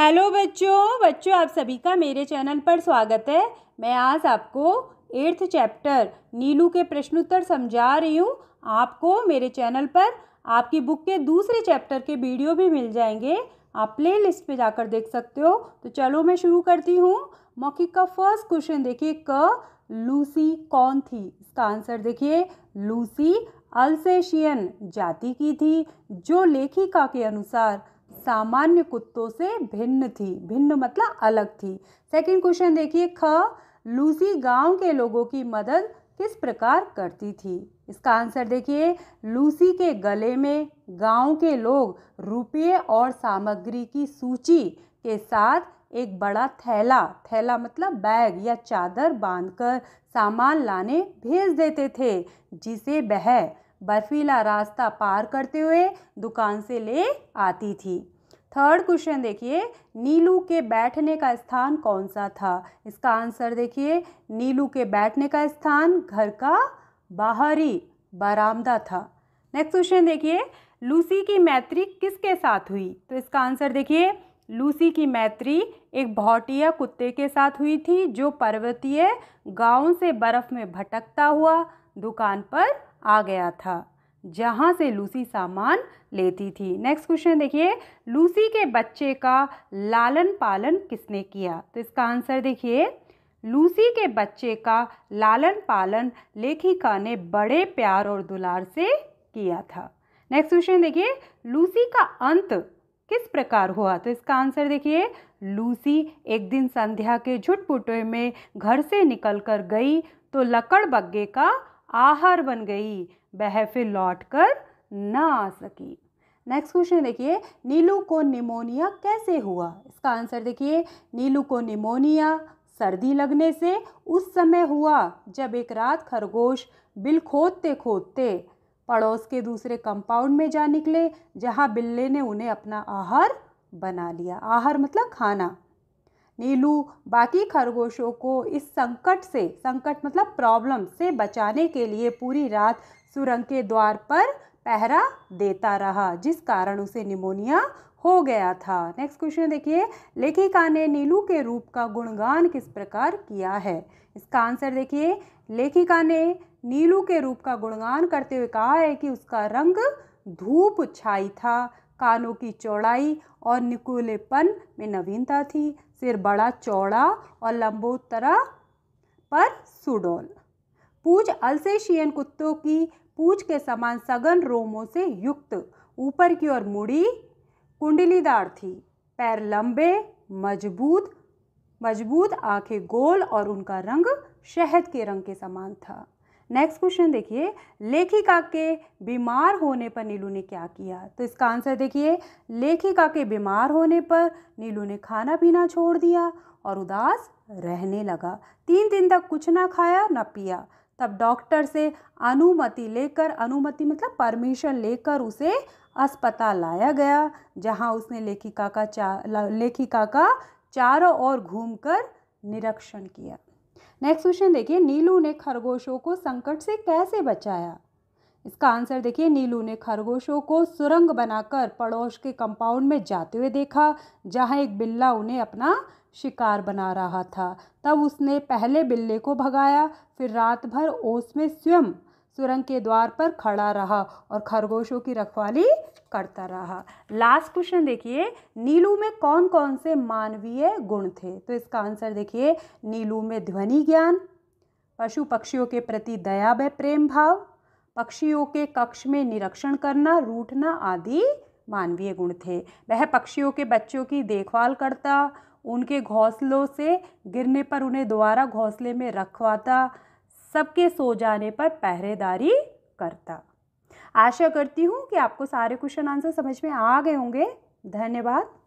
hello बच्चों बच्चों आप सभी का मेरे चैनल पर स्वागत है मैं आज आपको एट्थ चैप्टर नीलू के प्रश्नोत्तर समझा रही हूँ आपको मेरे चैनल पर आपकी बुक के दूसरे चैप्टर के वीडियो भी मिल जाएंगे आप प्ले लिस्ट पर जाकर देख सकते हो तो चलो मैं शुरू करती हूँ मौखिक का फर्स्ट क्वेश्चन देखिए क लूसी कौन थी इसका आंसर देखिए लूसी अल्सेशियन जाति की थी जो लेखिका के अनुसार सामान्य कुत्तों से भिन्न थी भिन्न मतलब अलग थी सेकंड क्वेश्चन देखिए ख लूसी गांव के लोगों की मदद किस प्रकार करती थी इसका आंसर देखिए लूसी के गले में गांव के लोग रुपये और सामग्री की सूची के साथ एक बड़ा थैला थैला मतलब बैग या चादर बांधकर सामान लाने भेज देते थे जिसे वह बर्फीला रास्ता पार करते हुए दुकान से ले आती थी थर्ड क्वेश्चन देखिए नीलू के बैठने का स्थान कौन सा था इसका आंसर देखिए नीलू के बैठने का स्थान घर का बाहरी बरामदा था नेक्स्ट क्वेश्चन देखिए लूसी की मैत्री किसके साथ हुई तो इसका आंसर देखिए लूसी की मैत्री एक भौटिया कुत्ते के साथ हुई थी जो पर्वतीय गांव से बर्फ़ में भटकता हुआ दुकान पर आ गया था जहाँ से लूसी सामान लेती थी नेक्स्ट क्वेश्चन देखिए लूसी के बच्चे का लालन पालन किसने किया तो इसका आंसर देखिए लूसी के बच्चे का लालन पालन लेखिका ने बड़े प्यार और दुलार से किया था नेक्स्ट क्वेश्चन देखिए लूसी का अंत किस प्रकार हुआ तो इसका आंसर देखिए लूसी एक दिन संध्या के झुटपुटे में घर से निकलकर गई तो लकड़बग्गे का आहार बन गई वह फिर लौट कर ना आ सकी नेक्स्ट क्वेश्चन देखिए नीलू को निमोनिया कैसे हुआ इसका आंसर देखिए नीलू को निमोनिया सर्दी लगने से उस समय हुआ जब एक रात खरगोश बिल खोदते खोदते पड़ोस के दूसरे कंपाउंड में जा निकले जहाँ बिल्ले ने उन्हें अपना आहार बना लिया आहार मतलब खाना नीलू बाकी खरगोशों को इस संकट से संकट मतलब प्रॉब्लम से बचाने के लिए पूरी रात सुरंग के द्वार पर पहरा देता रहा जिस कारण उसे निमोनिया हो गया था नेक्स्ट क्वेश्चन देखिए लेखिका ने नीलू के रूप का गुणगान किस प्रकार किया है इसका आंसर देखिए लेखिका ने नीलू के रूप का गुणगान करते हुए कहा है कि उसका रंग धूप छाई था कानों की चौड़ाई और निकुलेपन में नवीनता थी सिर बड़ा चौड़ा और लंबोतरा पर सुडोल पूछ अल्सेशियन कुत्तों की पूछ के समान सघन रोमों से युक्त ऊपर की ओर मुड़ी कुंडलीदार थी पैर लंबे मजबूत मजबूत आंखें गोल और उनका रंग शहद के रंग के समान था नेक्स्ट क्वेश्चन देखिए लेखिका के बीमार होने पर नीलू ने क्या किया तो इसका आंसर देखिए लेखिका के बीमार होने पर नीलू ने खाना पीना छोड़ दिया और उदास रहने लगा तीन दिन तक कुछ ना खाया ना पिया तब डॉक्टर से अनुमति लेकर अनुमति मतलब परमिशन लेकर उसे अस्पताल लाया गया जहां उसने लेखिका का चा लेखिका का चारों ओर घूमकर निरीक्षण किया नेक्स्ट क्वेश्चन देखिए नीलू ने खरगोशों को संकट से कैसे बचाया इसका आंसर देखिए नीलू ने खरगोशों को सुरंग बनाकर पड़ोस के कंपाउंड में जाते हुए देखा जहाँ एक बिल्ला उन्हें अपना शिकार बना रहा था तब उसने पहले बिल्ले को भगाया फिर रात भर ओस में स्वयं सुरंग के द्वार पर खड़ा रहा और खरगोशों की रखवाली करता रहा लास्ट क्वेश्चन देखिए नीलू में कौन कौन से मानवीय गुण थे तो इसका आंसर देखिए नीलू में ध्वनि ज्ञान पशु पक्षियों के प्रति दया व प्रेम भाव पक्षियों के कक्ष में निरीक्षण करना रूठना आदि मानवीय गुण थे वह पक्षियों के बच्चों की देखभाल करता उनके घोंसलों से गिरने पर उन्हें दोबारा घोंसले में रखवाता सबके सो जाने पर पहरेदारी करता आशा करती हूँ कि आपको सारे क्वेश्चन आंसर समझ में आ गए होंगे धन्यवाद